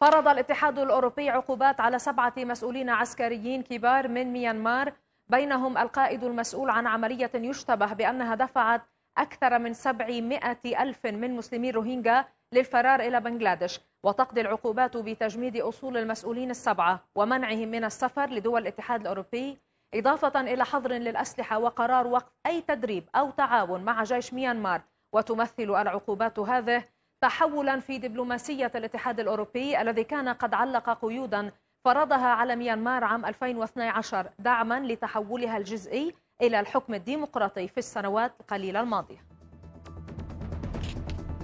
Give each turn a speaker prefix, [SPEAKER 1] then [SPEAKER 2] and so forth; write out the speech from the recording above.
[SPEAKER 1] فرض الاتحاد الأوروبي عقوبات على سبعة مسؤولين عسكريين كبار من ميانمار بينهم القائد المسؤول عن عملية يشتبه بأنها دفعت أكثر من 700 ألف من مسلمي روهينجا للفرار إلى بنغلاديش وتقضي العقوبات بتجميد أصول المسؤولين السبعة ومنعهم من السفر لدول الاتحاد الأوروبي إضافة إلى حظر للأسلحة وقرار وقف أي تدريب أو تعاون مع جيش ميانمار وتمثل العقوبات هذه تحولا في دبلوماسية الاتحاد الأوروبي الذي كان قد علق قيودا فرضها على ميانمار عام 2012 دعما لتحولها الجزئي إلى الحكم الديمقراطي في السنوات القليلة الماضية